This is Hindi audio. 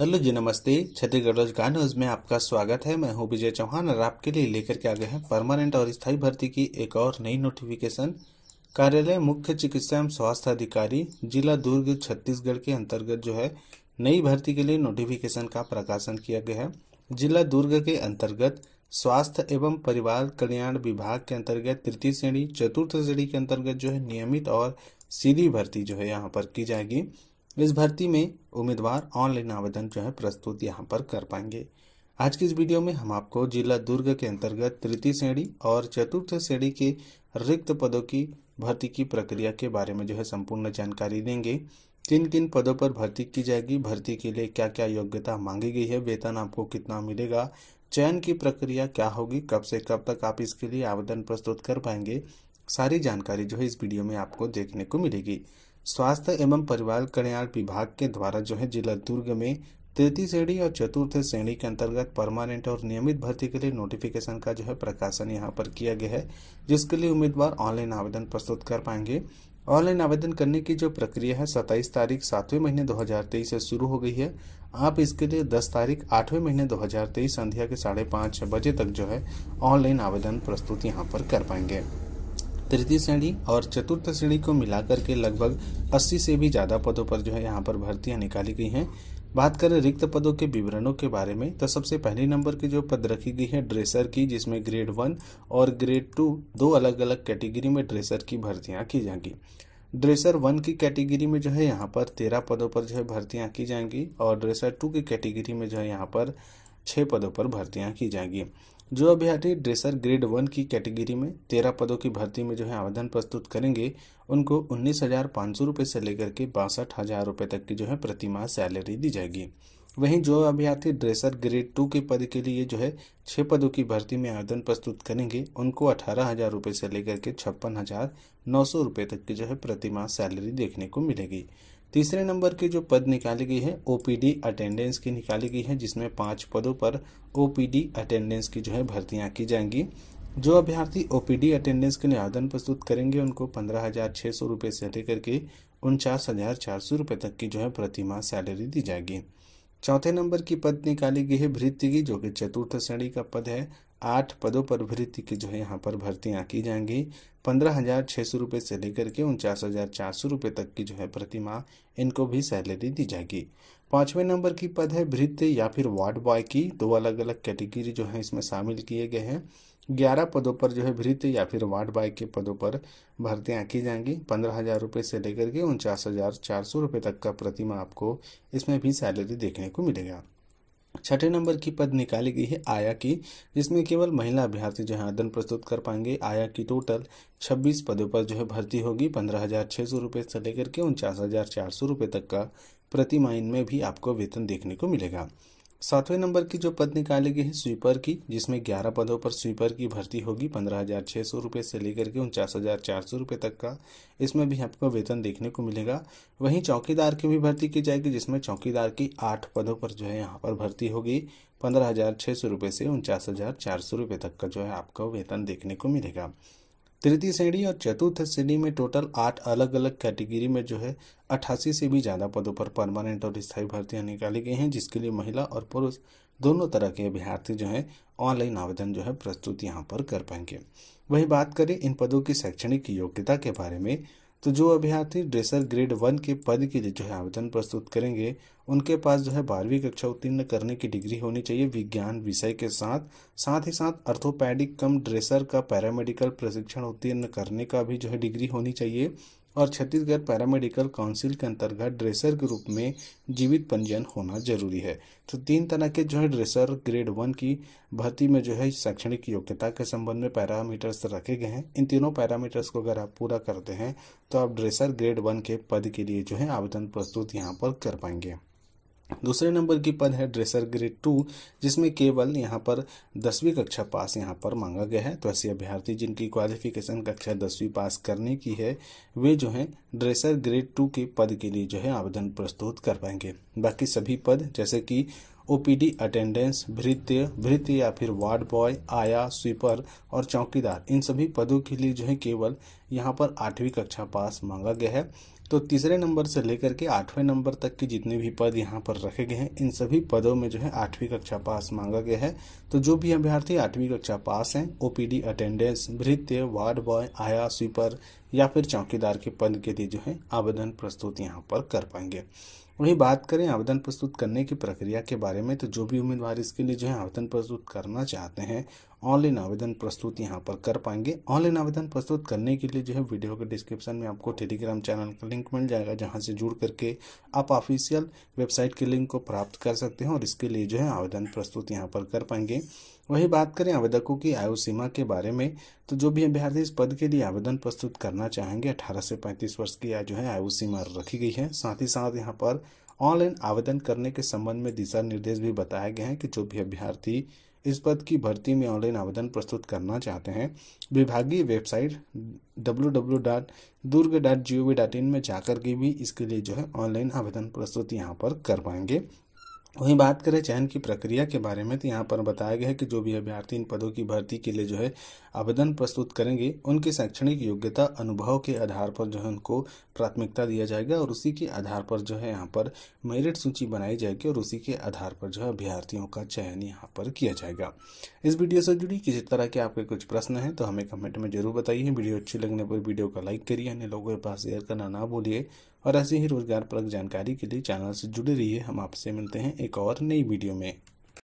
हेलो जी नमस्ते छत्तीसगढ़ रोजगार न्यूज में आपका स्वागत है मैं हूं विजय चौहान और आपके लिए लेकर के आ गए हैं परमानेंट और स्थायी भर्ती की एक और नई नोटिफिकेशन कार्यालय मुख्य चिकित्सा एवं स्वास्थ्य अधिकारी जिला दुर्ग छत्तीसगढ़ के अंतर्गत जो है नई भर्ती के लिए नोटिफिकेशन का प्रकाशन किया गया है जिला दुर्ग के अंतर्गत स्वास्थ्य एवं परिवार कल्याण विभाग के अंतर्गत तृतीय श्रेणी चतुर्थ श्रेणी के अंतर्गत जो है नियमित और सीधी भर्ती जो है यहाँ पर की जाएगी इस भर्ती में उम्मीदवार ऑनलाइन आवेदन जो है प्रस्तुत यहाँ पर कर पाएंगे आज की इस वीडियो में हम आपको जिला दुर्ग के अंतर्गत तृतीय श्रेणी और चतुर्थ श्रेणी के रिक्त पदों की भर्ती की प्रक्रिया के बारे में जो है संपूर्ण जानकारी देंगे किन किन पदों पर भर्ती की जाएगी भर्ती के लिए क्या क्या योग्यता मांगी गई है वेतन आपको कितना मिलेगा चयन की प्रक्रिया क्या होगी कब से कब तक आप इसके लिए आवेदन प्रस्तुत कर पाएंगे सारी जानकारी जो है इस वीडियो में आपको देखने को मिलेगी स्वास्थ्य एवं परिवार कल्याण विभाग के द्वारा जो है जिला दुर्ग में तृतीय श्रेणी और चतुर्थ श्रेणी के अंतर्गत परमानेंट और नियमित भर्ती के लिए नोटिफिकेशन का जो है प्रकाशन यहाँ पर किया गया है जिसके लिए उम्मीदवार ऑनलाइन आवेदन प्रस्तुत कर पाएंगे ऑनलाइन आवेदन करने की जो प्रक्रिया है सत्ताईस तारीख सातवें महीने 2023 से शुरू हो गई है आप इसके लिए 10 तारीख आठवें महीने 2023 संध्या के साढ़े पाँच बजे तक जो है ऑनलाइन आवेदन प्रस्तुत यहाँ पर कर पाएंगे तृतीय श्रेणी और चतुर्थ श्रेणी को मिलाकर के लगभग 80 से भी ज़्यादा पदों पर जो है यहाँ पर भर्तियाँ निकाली गई हैं बात करें रिक्त पदों के विवरणों के बारे में तो सबसे पहले नंबर की जो पद रखी गई है ड्रेसर की जिसमें ग्रेड वन और ग्रेड टू दो अलग अलग कैटेगरी में ड्रेसर की भर्तियाँ की जाएंगी ड्रेसर वन की कैटेगरी में जो है यहाँ पर तेरह पदों पर जो है भर्तियाँ की जाएंगी और ड्रेसर टू की कैटेगरी में जो है यहाँ पर छः पदों पर भर्तियाँ की जाएंगी जो अभ्यर्थी ड्रेसर ग्रेड वन की कैटेगरी में तेरह पदों की भर्ती में जो है आवेदन प्रस्तुत करेंगे उनको उन्नीस हज़ार पाँच सौ रुपये से लेकर के बासठ हज़ार रुपये तक की जो है प्रतिमाह सैलरी दी जाएगी वहीं जो अभ्यर्थी ड्रेसर ग्रेड टू के पद के लिए जो है छः पदों की भर्ती में आवेदन प्रस्तुत करेंगे उनको अठारह हज़ार रुपये से लेकर के छप्पन हज़ार नौ सौ रुपये तक की जो है प्रतिमाह सैलरी देखने को मिलेगी तीसरे नंबर की जो पद निकाली गई है ओपीडी अटेंडेंस की निकाली गई है जिसमें पाँच पदों पर ओपीडी अटेंडेंस की जो है भर्तियाँ की जाएंगी जो अभ्यर्थी ओपीडी अटेंडेंस के लिए आवेदन प्रस्तुत करेंगे उनको पंद्रह हज़ार छः सौ रुपये से लेकर के उनचास हज़ार चार सौ रुपये तक की जो है प्रतिमा सैलरी दी जाएगी चौथे नंबर की पद निकाली गई है भृत्य की जो कि चतुर्थ श्रेणी का पद है आठ पदों पर भर्ती की जो है यहाँ पर भर्तियाँ की जाएंगी पंद्रह हज़ार छः सौ रुपये से लेकर के उनचास हज़ार चार सौ रुपये तक की जो है प्रतिमा इनको भी सैलरी दी जाएगी पाँचवें नंबर की पद है भृत्य या फिर वार्ड बॉय की दो अलग अलग कैटेगरी जो है इसमें शामिल किए गए हैं ग्यारह पदों पर जो है भृत्य या फिर वार्ड बॉय के पदों पर भर्तियाँ की जाएंगी पंद्रह हज़ार रुपये से लेकर के उनचास हज़ार चार सौ रुपये तक का प्रतिमा आपको इसमें भी सैलरी देखने को मिलेगा छठे नंबर की पद निकाली गई है आया की जिसमें केवल महिला अभ्यर्थी जो है आवेदन प्रस्तुत कर पाएंगे आया की टोटल 26 पदों पर जो है भर्ती होगी पंद्रह हज़ार छह सौ रूपये से लेकर के उनचास हज़ार चार सौ रूपये तक का प्रति माइन में भी आपको वेतन देखने को मिलेगा सातवें नंबर की जो पद निकाली गई है स्वीपर की जिसमें ग्यारह पदों पर स्वीपर की भर्ती होगी पंद्रह हज़ार छः सौ रुपये से लेकर के उनचास हज़ार चार सौ रुपये तक का इसमें भी आपको वेतन देखने को मिलेगा वहीं चौकीदार की भी भर्ती की जाएगी जिसमें चौकीदार की आठ पदों पर जो है यहाँ पर भर्ती होगी पंद्रह हज़ार छः सौ रुपये से उनचास हज़ार चार सौ रुपये तक का जो है आपका वेतन देखने को मिलेगा तृतीय श्रेणी और चतुर्थ श्रेणी में टोटल आठ अलग अलग कैटेगरी में जो है अट्ठासी से भी ज़्यादा पदों पर परमानेंट और स्थायी भर्तियाँ निकाली गई हैं जिसके लिए महिला और पुरुष दोनों तरह के अभ्यर्थी जो हैं ऑनलाइन आवेदन जो है प्रस्तुत यहाँ पर कर पाएंगे वही बात करें इन पदों की शैक्षणिक योग्यता के बारे में तो जो अभ्यर्थी ड्रेसर ग्रेड वन के पद के लिए जो है आवेदन प्रस्तुत करेंगे उनके पास जो है बारहवीं कक्षा उत्तीर्ण करने की डिग्री होनी चाहिए विज्ञान विषय के साथ साथ ही साथ अर्थोपैडिक कम ड्रेसर का पैरामेडिकल प्रशिक्षण उत्तीर्ण करने का भी जो है डिग्री होनी चाहिए और छत्तीसगढ़ पैरामेडिकल काउंसिल के अंतर्गत ड्रेसर के रूप में जीवित पंजीयन होना जरूरी है तो तीन तरह के जो है ड्रेसर ग्रेड वन की भर्ती में जो है शैक्षणिक योग्यता के संबंध में पैरामीटर्स रखे गए हैं इन तीनों पैरामीटर्स को अगर आप पूरा करते हैं तो आप ड्रेसर ग्रेड वन के पद के लिए जो है आवेदन प्रस्तुत यहाँ पर कर पाएंगे दूसरे नंबर की पद है ड्रेसर ग्रेड टू जिसमें केवल यहाँ पर दसवीं कक्षा पास यहाँ पर मांगा गया है तो ऐसे अभ्यर्थी जिनकी क्वालिफिकेशन कक्षा दसवीं पास करने की है वे जो है ड्रेसर ग्रेड टू के पद के लिए जो है आवेदन प्रस्तुत कर पाएंगे बाकी सभी पद जैसे कि ओपीडी अटेंडेंस भृत्य भृत्य या फिर वार्ड बॉय आया स्वीपर और चौकीदार इन सभी पदों के लिए जो है केवल यहाँ पर आठवीं कक्षा पास मांगा गया है तो तीसरे नंबर से लेकर के आठवें नंबर तक के जितने भी पद यहाँ पर रखे गए हैं इन सभी पदों में जो है आठवीं कक्षा पास मांगा गया है तो जो भी अभ्यर्थी आठवीं कक्षा पास हैं ओपीडी अटेंडेंस भृत्य वार्ड बॉय आया स्वीपर या फिर चौकीदार के पद के लिए जो है आवेदन प्रस्तुत यहाँ पर कर पाएंगे वहीं बात करें आवेदन प्रस्तुत करने की प्रक्रिया के बारे में तो जो भी उम्मीदवार इसके लिए जो है आवेदन प्रस्तुत करना चाहते हैं ऑनलाइन आवेदन प्रस्तुत यहाँ पर कर पाएंगे ऑनलाइन आवेदन प्रस्तुत करने के लिए जो है वीडियो के डिस्क्रिप्शन में आपको टेलीग्राम चैनल का लिंक मिल जाएगा जहाँ से जुड़ करके आप ऑफिशियल वेबसाइट के लिंक को प्राप्त कर सकते हैं और इसके लिए जो है आवेदन प्रस्तुत यहाँ पर कर पाएंगे वही बात करें आवेदकों की आयु सीमा के बारे में तो जो भी अभ्यर्थी इस पद के लिए आवेदन प्रस्तुत करना चाहेंगे अठारह से पैंतीस वर्ष की जो है आयु सीमा रखी गई है साथ ही साथ यहाँ पर ऑनलाइन आवेदन करने के संबंध में दिशा निर्देश भी बताया गया है कि जो भी अभ्यर्थी इस पद की भर्ती में ऑनलाइन आवेदन प्रस्तुत करना चाहते हैं विभागीय वेबसाइट डब्ल्यू में जाकर के भी इसके लिए जो है ऑनलाइन आवेदन प्रस्तुत यहाँ पर कर पाएंगे वहीं बात करें चयन की प्रक्रिया के बारे में तो यहाँ पर बताया गया है कि जो भी अभ्यर्थी इन पदों की भर्ती के लिए जो है आवेदन प्रस्तुत करेंगे उनके शैक्षणिक योग्यता अनुभव के आधार पर जो है उनको प्राथमिकता दिया जाएगा और उसी के आधार पर जो है यहाँ पर मेरिट सूची बनाई जाएगी और उसी के आधार पर जो है अभ्यर्थियों का चयन यहाँ पर किया जाएगा इस वीडियो से जुड़ी किसी तरह के आपके कुछ प्रश्न हैं तो हमें कमेंट में जरूर बताइए वीडियो अच्छी लगने पर वीडियो का लाइक करिए अन्य लोगों के पास शेयर करना ना भूलिए और ऐसी ही रोजगार परक जानकारी के लिए चैनल से जुड़े रहिए हम आपसे मिलते हैं एक और नई वीडियो में